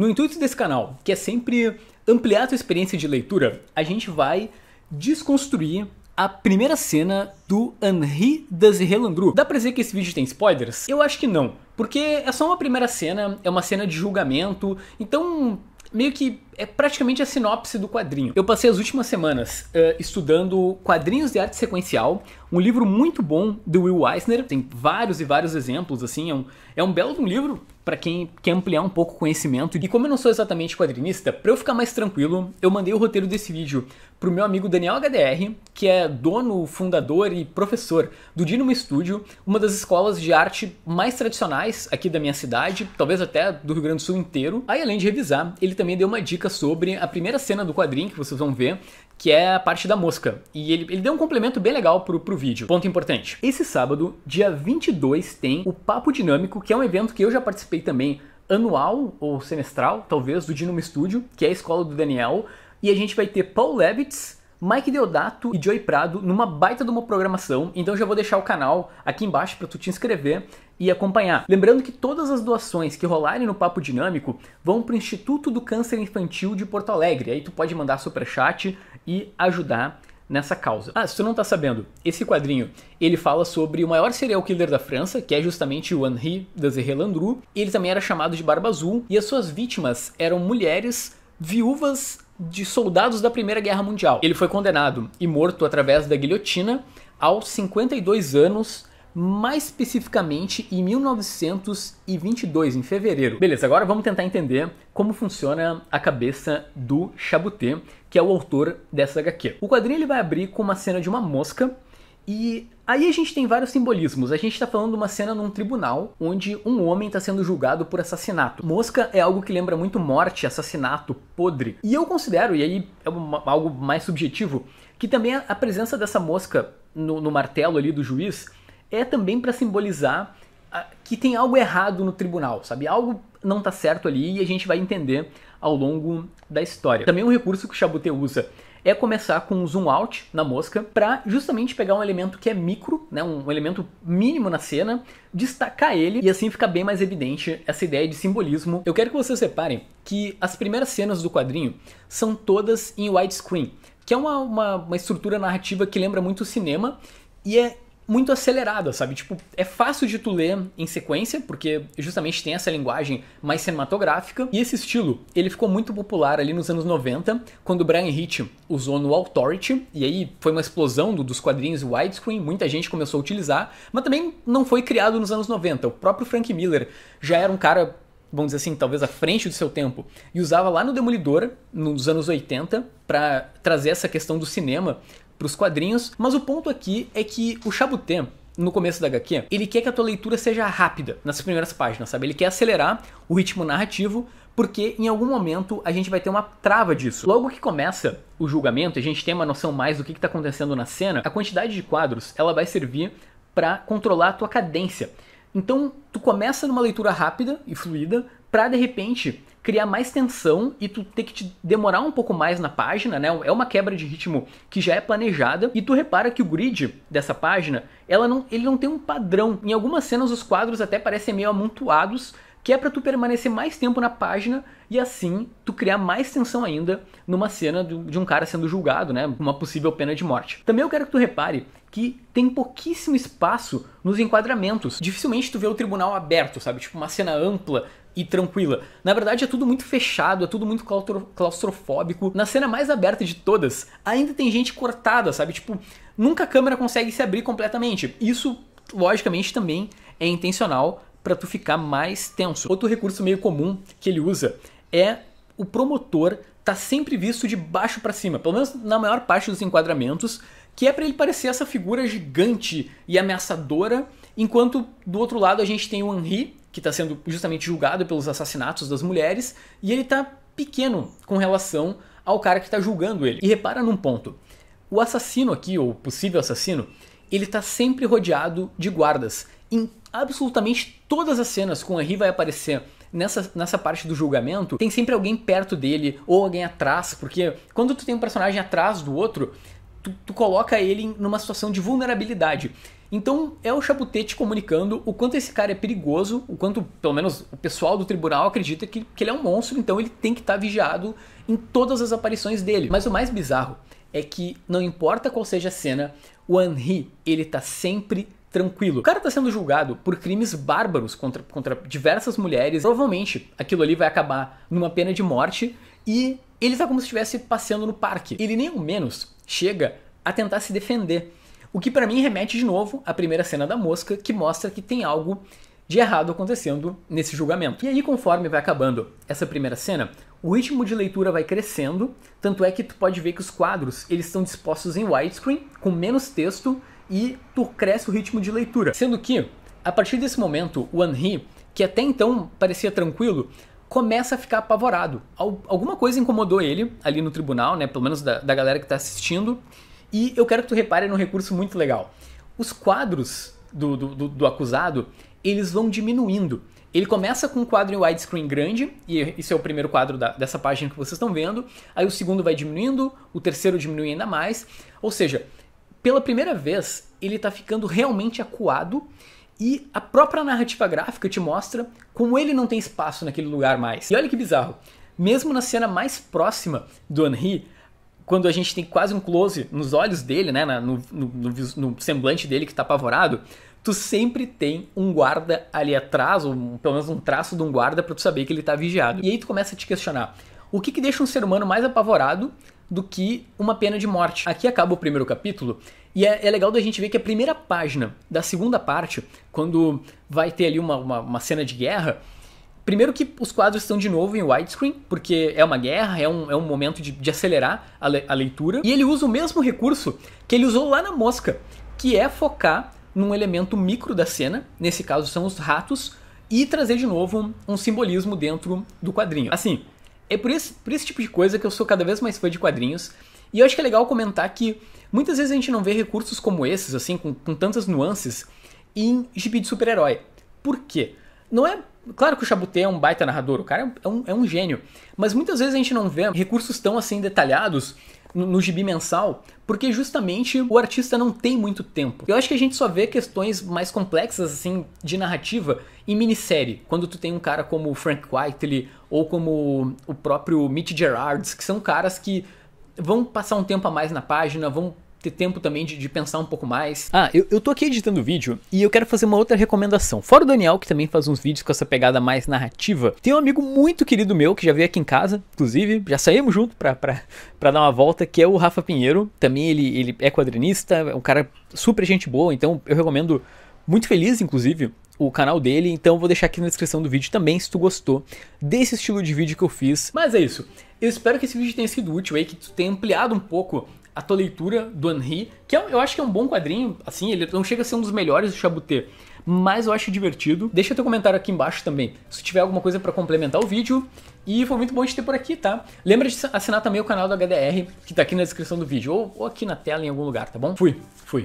No intuito desse canal, que é sempre ampliar a tua experiência de leitura, a gente vai desconstruir a primeira cena do Henri das Relandru. Dá pra dizer que esse vídeo tem spoilers? Eu acho que não, porque é só uma primeira cena, é uma cena de julgamento, então meio que é praticamente a sinopse do quadrinho. Eu passei as últimas semanas uh, estudando quadrinhos de arte sequencial, um livro muito bom do Will Eisner, tem vários e vários exemplos, assim, é um, é um belo um livro para quem quer ampliar um pouco o conhecimento. E como eu não sou exatamente quadrinista, para eu ficar mais tranquilo, eu mandei o roteiro desse vídeo pro meu amigo Daniel HDR, que é dono, fundador e professor do Dinamo Studio, uma das escolas de arte mais tradicionais aqui da minha cidade, talvez até do Rio Grande do Sul inteiro. Aí, além de revisar, ele também deu uma dica dica sobre a primeira cena do quadrinho que vocês vão ver, que é a parte da mosca. E ele, ele deu um complemento bem legal pro, pro vídeo. Ponto importante. Esse sábado, dia 22, tem o Papo Dinâmico, que é um evento que eu já participei também, anual ou semestral, talvez, do Dinamo Studio, que é a escola do Daniel. E a gente vai ter Paul Levitz, Mike Deodato e Joey Prado numa baita de uma programação. Então já vou deixar o canal aqui embaixo para tu te inscrever e acompanhar. Lembrando que todas as doações que rolarem no Papo Dinâmico vão para o Instituto do Câncer Infantil de Porto Alegre. Aí tu pode mandar super chat e ajudar nessa causa. Ah, se tu não tá sabendo, esse quadrinho, ele fala sobre o maior serial killer da França, que é justamente o Henri Désiré Landru. Ele também era chamado de Barba Azul e as suas vítimas eram mulheres viúvas de soldados da Primeira Guerra Mundial. Ele foi condenado e morto através da guilhotina aos 52 anos mais especificamente em 1922, em fevereiro. Beleza, agora vamos tentar entender como funciona a cabeça do Chabuté, que é o autor dessa HQ. O quadrinho ele vai abrir com uma cena de uma mosca e aí a gente tem vários simbolismos. A gente está falando de uma cena num tribunal onde um homem está sendo julgado por assassinato. Mosca é algo que lembra muito morte, assassinato, podre. E eu considero, e aí é uma, algo mais subjetivo, que também a presença dessa mosca no, no martelo ali do juiz é também para simbolizar que tem algo errado no tribunal, sabe? Algo não está certo ali e a gente vai entender ao longo da história. Também um recurso que o Chabuté usa é começar com um zoom out na mosca para justamente pegar um elemento que é micro, né, um elemento mínimo na cena, destacar ele e assim fica bem mais evidente essa ideia de simbolismo. Eu quero que vocês separem que as primeiras cenas do quadrinho são todas em widescreen, que é uma, uma, uma estrutura narrativa que lembra muito o cinema e é muito acelerada, sabe? Tipo, é fácil de tu ler em sequência, porque justamente tem essa linguagem mais cinematográfica. E esse estilo, ele ficou muito popular ali nos anos 90, quando Brian Hitch usou no Authority, e aí foi uma explosão do, dos quadrinhos widescreen, muita gente começou a utilizar, mas também não foi criado nos anos 90. O próprio Frank Miller já era um cara vamos dizer assim, talvez à frente do seu tempo, e usava lá no Demolidor, nos anos 80, para trazer essa questão do cinema para os quadrinhos, mas o ponto aqui é que o Chabutem, no começo da HQ, ele quer que a tua leitura seja rápida nas primeiras páginas, sabe? Ele quer acelerar o ritmo narrativo, porque em algum momento a gente vai ter uma trava disso. Logo que começa o julgamento, a gente tem uma noção mais do que está acontecendo na cena, a quantidade de quadros ela vai servir para controlar a tua cadência. Então, tu começa numa leitura rápida e fluida, para de repente criar mais tensão e tu ter que te demorar um pouco mais na página, né? É uma quebra de ritmo que já é planejada e tu repara que o grid dessa página, ela não, ele não tem um padrão. Em algumas cenas os quadros até parecem meio amontoados que é para tu permanecer mais tempo na página e assim tu criar mais tensão ainda numa cena de um cara sendo julgado, né, uma possível pena de morte. Também eu quero que tu repare que tem pouquíssimo espaço nos enquadramentos. Dificilmente tu vê o tribunal aberto, sabe? Tipo uma cena ampla e tranquila. Na verdade é tudo muito fechado, é tudo muito claustrofóbico. Na cena mais aberta de todas, ainda tem gente cortada, sabe? Tipo, nunca a câmera consegue se abrir completamente. Isso logicamente também é intencional para tu ficar mais tenso. Outro recurso meio comum que ele usa é o promotor tá sempre visto de baixo para cima, pelo menos na maior parte dos enquadramentos, que é para ele parecer essa figura gigante e ameaçadora, enquanto do outro lado a gente tem o Henri, que está sendo justamente julgado pelos assassinatos das mulheres, e ele tá pequeno com relação ao cara que está julgando ele. E repara num ponto. O assassino aqui, ou possível assassino, ele tá sempre rodeado de guardas em absolutamente todas as cenas com o Henry vai aparecer nessa, nessa parte do julgamento, tem sempre alguém perto dele ou alguém atrás, porque quando tu tem um personagem atrás do outro, tu, tu coloca ele numa situação de vulnerabilidade. Então é o Chaputete comunicando o quanto esse cara é perigoso, o quanto, pelo menos, o pessoal do tribunal acredita que, que ele é um monstro, então ele tem que estar tá vigiado em todas as aparições dele. Mas o mais bizarro é que, não importa qual seja a cena, o Henry ele tá sempre tranquilo. O cara tá sendo julgado por crimes bárbaros contra, contra diversas mulheres. Provavelmente aquilo ali vai acabar numa pena de morte e ele tá como se estivesse passeando no parque. Ele nem ao menos chega a tentar se defender. O que para mim remete de novo à primeira cena da mosca, que mostra que tem algo de errado acontecendo nesse julgamento. E aí, conforme vai acabando essa primeira cena, o ritmo de leitura vai crescendo, tanto é que tu pode ver que os quadros eles estão dispostos em widescreen, com menos texto e tu cresce o ritmo de leitura. Sendo que, a partir desse momento, o Anri, que até então parecia tranquilo, começa a ficar apavorado. Alguma coisa incomodou ele ali no tribunal, né? Pelo menos da, da galera que está assistindo. E eu quero que tu repare num recurso muito legal. Os quadros do, do, do, do acusado, eles vão diminuindo. Ele começa com um quadro em widescreen grande, e esse é o primeiro quadro da, dessa página que vocês estão vendo. Aí o segundo vai diminuindo, o terceiro diminui ainda mais. Ou seja, pela primeira vez, ele está ficando realmente acuado e a própria narrativa gráfica te mostra como ele não tem espaço naquele lugar mais. E olha que bizarro, mesmo na cena mais próxima do Henry, quando a gente tem quase um close nos olhos dele, né, no, no, no, no semblante dele que está apavorado, tu sempre tem um guarda ali atrás, ou pelo menos um traço de um guarda para tu saber que ele está vigiado. E aí tu começa a te questionar, o que, que deixa um ser humano mais apavorado do que uma pena de morte? Aqui acaba o primeiro capítulo e é, é legal da gente ver que a primeira página da segunda parte, quando vai ter ali uma, uma, uma cena de guerra, Primeiro que os quadros estão de novo em widescreen, porque é uma guerra, é um, é um momento de, de acelerar a, le, a, leitura. E ele usa o mesmo recurso que ele usou lá na mosca, que é focar num elemento micro da cena, nesse caso são os ratos, e trazer de novo um, um simbolismo dentro do quadrinho. Assim, é por esse, por esse tipo de coisa que eu sou cada vez mais fã de quadrinhos. E eu acho que é legal comentar que muitas vezes a gente não vê recursos como esses, assim, com, com tantas nuances, em gibi de super-herói. Por quê? Não é. Claro que o Chabuté é um baita narrador, o cara é, é um, é um gênio. Mas muitas vezes a gente não vê recursos tão assim detalhados no, no gibi mensal, porque justamente o artista não tem muito tempo. Eu acho que a gente só vê questões mais complexas assim de narrativa em minissérie, quando tu tem um cara como o Frank Whiteley ou como o próprio Mitch Gerards, que são caras que vão passar um tempo a mais na página, vão ter tempo também de, de, pensar um pouco mais. Ah, eu, eu tô aqui editando o vídeo e eu quero fazer uma outra recomendação. Fora o Daniel, que também faz uns vídeos com essa pegada mais narrativa, tem um amigo muito querido meu que já veio aqui em casa, inclusive, já saímos junto pra, pra, pra dar uma volta, que é o Rafa Pinheiro. Também ele, ele é quadrinista, é um cara super gente boa, então eu recomendo muito feliz, inclusive, o canal dele, então vou deixar aqui na descrição do vídeo também se tu gostou desse estilo de vídeo que eu fiz. Mas é isso. Eu espero que esse vídeo tenha sido útil aí, que tu tenha ampliado um pouco a tua leitura do Henry que eu, é eu acho que é um bom quadrinho, assim, ele não chega a ser um dos melhores do Chabuté, mas eu acho divertido. Deixa teu comentário aqui embaixo também, se tiver alguma coisa para complementar o vídeo. E foi muito bom te ter por aqui, tá? Lembra de assinar também o canal do HDR, que tá aqui na descrição do vídeo, ou, ou aqui na tela em algum lugar, tá bom? Fui, fui.